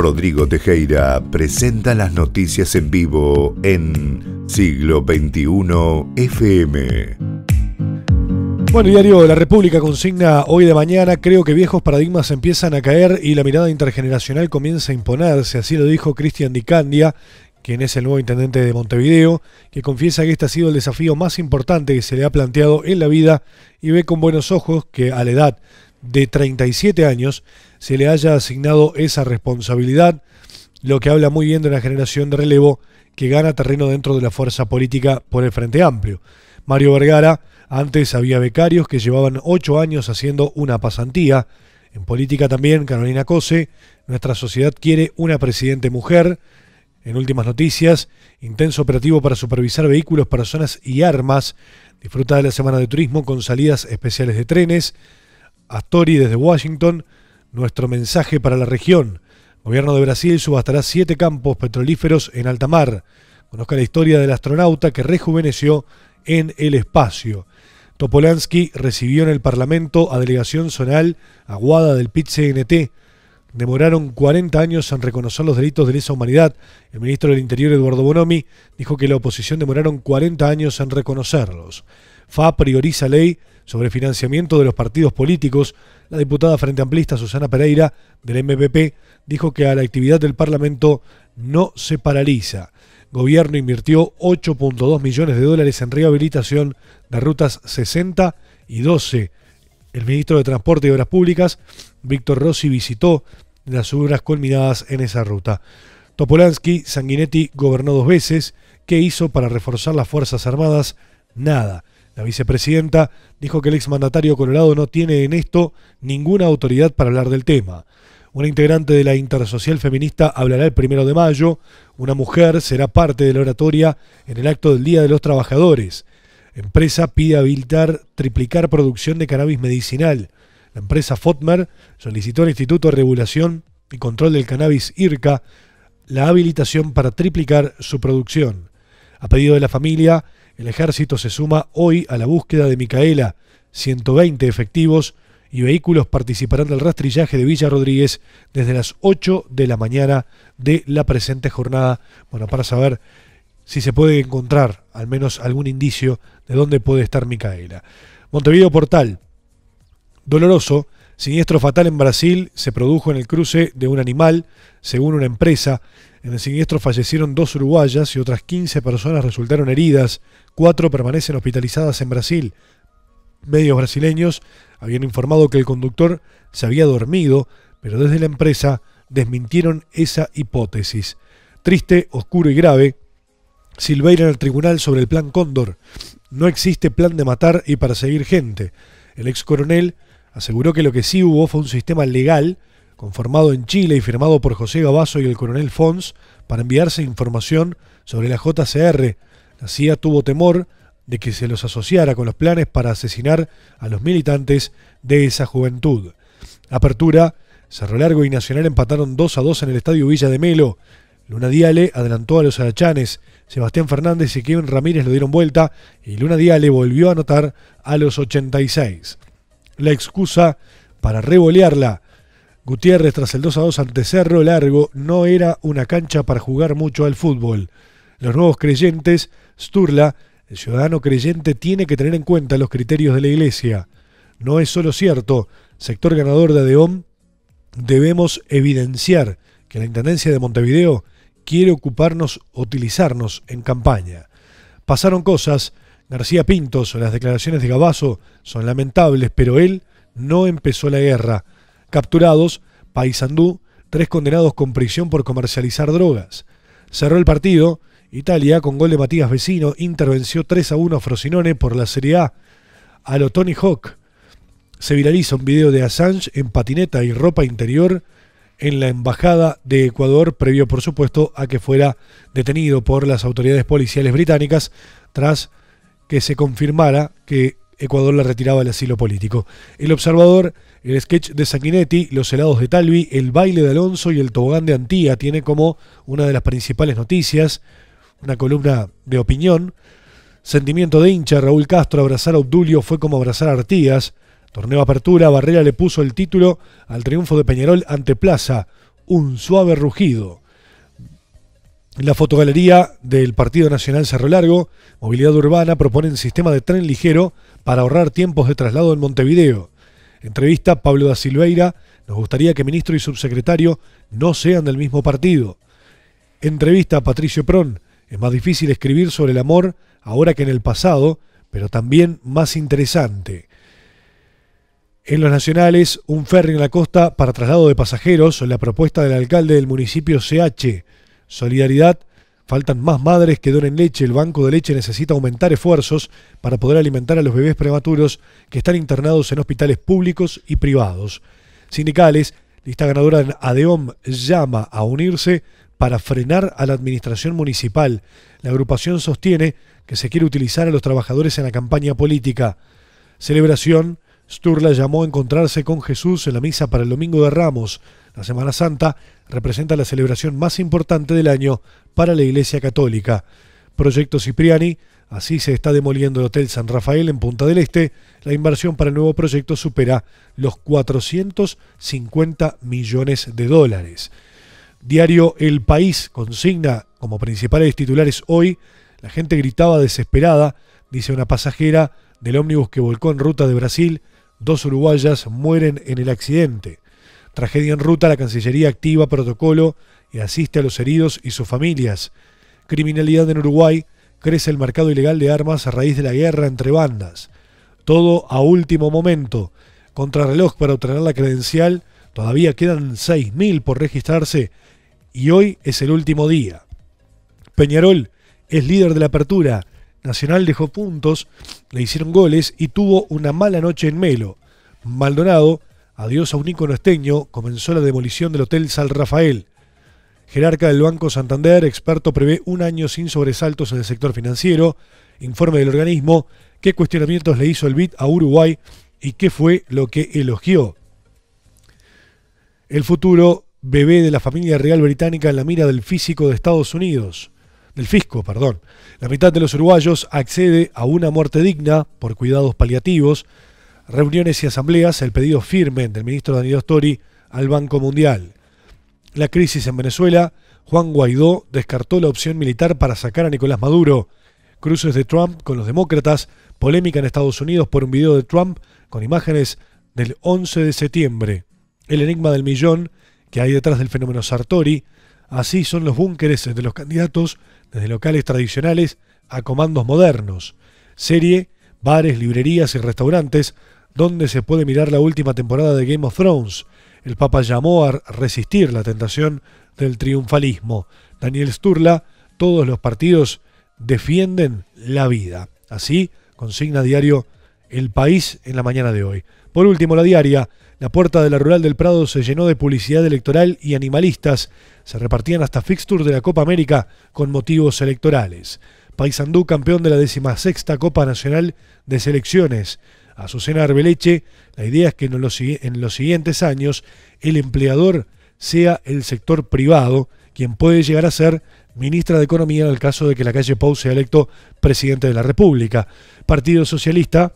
Rodrigo Tejeira presenta las noticias en vivo en Siglo XXI FM. Bueno, Diario La República consigna hoy de mañana, creo que viejos paradigmas empiezan a caer y la mirada intergeneracional comienza a imponerse, así lo dijo Cristian Dicandia, quien es el nuevo intendente de Montevideo, que confiesa que este ha sido el desafío más importante que se le ha planteado en la vida y ve con buenos ojos que a la edad de 37 años se le haya asignado esa responsabilidad, lo que habla muy bien de una generación de relevo que gana terreno dentro de la fuerza política por el Frente Amplio. Mario Vergara, antes había becarios que llevaban ocho años haciendo una pasantía. En política también, Carolina Cose, nuestra sociedad quiere una presidente mujer. En últimas noticias, intenso operativo para supervisar vehículos, personas y armas. Disfruta de la semana de turismo con salidas especiales de trenes. Astori desde Washington nuestro mensaje para la región. gobierno de Brasil subastará siete campos petrolíferos en alta mar. Conozca la historia del astronauta que rejuveneció en el espacio. Topolansky recibió en el Parlamento a delegación zonal aguada del PIT-CNT. Demoraron 40 años en reconocer los delitos de lesa humanidad. El ministro del Interior, Eduardo Bonomi, dijo que la oposición demoraron 40 años en reconocerlos. FA prioriza ley sobre financiamiento de los partidos políticos. La diputada Frente Amplista Susana Pereira del MPP dijo que a la actividad del Parlamento no se paraliza. Gobierno invirtió 8.2 millones de dólares en rehabilitación de rutas 60 y 12. El ministro de Transporte y Obras Públicas, Víctor Rossi, visitó las obras culminadas en esa ruta. Topolansky, Sanguinetti gobernó dos veces. ¿Qué hizo para reforzar las Fuerzas Armadas? Nada. La vicepresidenta dijo que el exmandatario colorado no tiene en esto ninguna autoridad para hablar del tema. Una integrante de la Intersocial Feminista hablará el primero de mayo. Una mujer será parte de la oratoria en el acto del Día de los Trabajadores. Empresa pide habilitar triplicar producción de cannabis medicinal. La empresa Fotmer solicitó al Instituto de Regulación y Control del Cannabis IRCA la habilitación para triplicar su producción. A pedido de la familia, el ejército se suma hoy a la búsqueda de Micaela. 120 efectivos y vehículos participarán del rastrillaje de Villa Rodríguez desde las 8 de la mañana de la presente jornada. Bueno, para saber si se puede encontrar al menos algún indicio de dónde puede estar Micaela. Montevideo Portal. Doloroso Siniestro fatal en Brasil se produjo en el cruce de un animal, según una empresa. En el siniestro fallecieron dos uruguayas y otras 15 personas resultaron heridas. Cuatro permanecen hospitalizadas en Brasil. Medios brasileños habían informado que el conductor se había dormido, pero desde la empresa desmintieron esa hipótesis. Triste, oscuro y grave, Silveira en el tribunal sobre el plan Cóndor. No existe plan de matar y perseguir gente. El ex coronel Aseguró que lo que sí hubo fue un sistema legal conformado en Chile y firmado por José Gabazo y el coronel Fons para enviarse información sobre la JCR. La CIA tuvo temor de que se los asociara con los planes para asesinar a los militantes de esa juventud. Apertura, Cerro Largo y Nacional empataron 2 a 2 en el Estadio Villa de Melo. Luna le adelantó a los arachanes, Sebastián Fernández y Kevin Ramírez lo dieron vuelta y Luna le volvió a anotar a los 86 la excusa para revolearla. Gutiérrez, tras el 2 a 2 ante Cerro Largo, no era una cancha para jugar mucho al fútbol. Los nuevos creyentes, Sturla, el ciudadano creyente tiene que tener en cuenta los criterios de la Iglesia. No es solo cierto, sector ganador de ADEOM, debemos evidenciar que la Intendencia de Montevideo quiere ocuparnos, utilizarnos en campaña. Pasaron cosas, García Pintos, las declaraciones de Gabazo son lamentables, pero él no empezó la guerra. Capturados, Paysandú, tres condenados con prisión por comercializar drogas. Cerró el partido, Italia con gol de Matías Vecino, intervenció 3 a 1 a Frosinone por la Serie A. A lo Tony Hawk. Se viraliza un video de Assange en patineta y ropa interior en la embajada de Ecuador, previo por supuesto a que fuera detenido por las autoridades policiales británicas tras que se confirmara que Ecuador le retiraba el asilo político. El observador, el sketch de Sanguinetti, los helados de Talvi, el baile de Alonso y el tobogán de Antía tiene como una de las principales noticias, una columna de opinión. Sentimiento de hincha, Raúl Castro, abrazar a Obdulio fue como abrazar a Artigas. Torneo Apertura, Barrera le puso el título al triunfo de Peñarol ante Plaza. Un suave rugido. La fotogalería del Partido Nacional Cerro Largo, Movilidad Urbana, propone el sistema de tren ligero para ahorrar tiempos de traslado en Montevideo. Entrevista Pablo da Silveira, nos gustaría que ministro y subsecretario no sean del mismo partido. Entrevista Patricio Pron, es más difícil escribir sobre el amor ahora que en el pasado, pero también más interesante. En los nacionales, un ferry en la costa para traslado de pasajeros, la propuesta del alcalde del municipio CH. Solidaridad. Faltan más madres que donen leche. El banco de leche necesita aumentar esfuerzos para poder alimentar a los bebés prematuros que están internados en hospitales públicos y privados. Sindicales, lista ganadora en ADEOM, llama a unirse para frenar a la administración municipal. La agrupación sostiene que se quiere utilizar a los trabajadores en la campaña política. Celebración, Sturla llamó a encontrarse con Jesús en la misa para el Domingo de Ramos. La Semana Santa representa la celebración más importante del año para la Iglesia Católica. Proyecto Cipriani, así se está demoliendo el Hotel San Rafael en Punta del Este, la inversión para el nuevo proyecto supera los 450 millones de dólares. Diario El País consigna como principales titulares hoy, la gente gritaba desesperada, dice una pasajera del ómnibus que volcó en ruta de Brasil, dos uruguayas mueren en el accidente. Tragedia en ruta, la Cancillería activa protocolo y asiste a los heridos y sus familias. Criminalidad en Uruguay, crece el mercado ilegal de armas a raíz de la guerra entre bandas. Todo a último momento. Contrarreloj para obtener la credencial, todavía quedan 6.000 por registrarse y hoy es el último día. Peñarol es líder de la apertura. Nacional dejó puntos, le hicieron goles y tuvo una mala noche en Melo. Maldonado Adiós a un ícono esteño, comenzó la demolición del Hotel San Rafael. Jerarca del Banco Santander, experto, prevé un año sin sobresaltos en el sector financiero. Informe del organismo, qué cuestionamientos le hizo el BID a Uruguay y qué fue lo que elogió. El futuro bebé de la familia real británica en la mira del físico de Estados Unidos del fisco, perdón. La mitad de los uruguayos accede a una muerte digna por cuidados paliativos reuniones y asambleas el pedido firme del ministro Daniel Stori al Banco Mundial. La crisis en Venezuela, Juan Guaidó descartó la opción militar para sacar a Nicolás Maduro. Cruces de Trump con los demócratas, polémica en Estados Unidos por un video de Trump con imágenes del 11 de septiembre. El enigma del millón que hay detrás del fenómeno Sartori. Así son los búnkeres de los candidatos desde locales tradicionales a comandos modernos. Serie, bares, librerías y restaurantes donde se puede mirar la última temporada de Game of Thrones. El Papa llamó a resistir la tentación del triunfalismo. Daniel Sturla, todos los partidos defienden la vida. Así consigna diario El País en la mañana de hoy. Por último, la diaria. La puerta de la Rural del Prado se llenó de publicidad electoral y animalistas. Se repartían hasta fixtures de la Copa América con motivos electorales. Paysandú, campeón de la 16 Copa Nacional de Selecciones. Azucena Arbeleche, la idea es que en los, siguientes años el empleador sea el sector privado quien puede llegar a ser ministra de Economía en el caso de que la calle Pau sea electo presidente de la República. Partido Socialista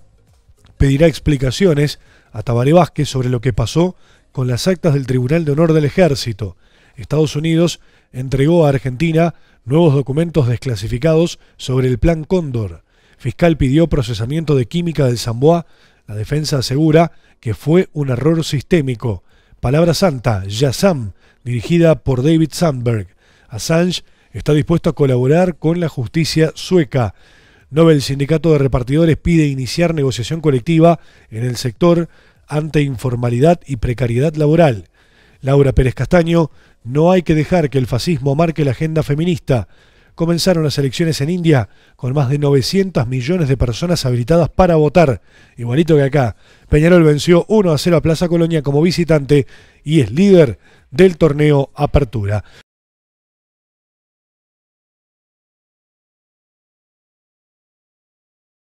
pedirá explicaciones a Tabaré Vázquez sobre lo que pasó con las actas del Tribunal de Honor del Ejército. Estados Unidos entregó a Argentina nuevos documentos desclasificados sobre el Plan Cóndor. Fiscal pidió procesamiento de química del Zamboa. La defensa asegura que fue un error sistémico. Palabra Santa, Yassam, dirigida por David Sandberg. Assange está dispuesto a colaborar con la justicia sueca. Nobel Sindicato de Repartidores pide iniciar negociación colectiva en el sector ante informalidad y precariedad laboral. Laura Pérez Castaño, no hay que dejar que el fascismo marque la agenda feminista comenzaron las elecciones en India con más de 900 millones de personas habilitadas para votar, igualito que acá. Peñarol venció 1 a 0 a Plaza Colonia como visitante y es líder del torneo Apertura.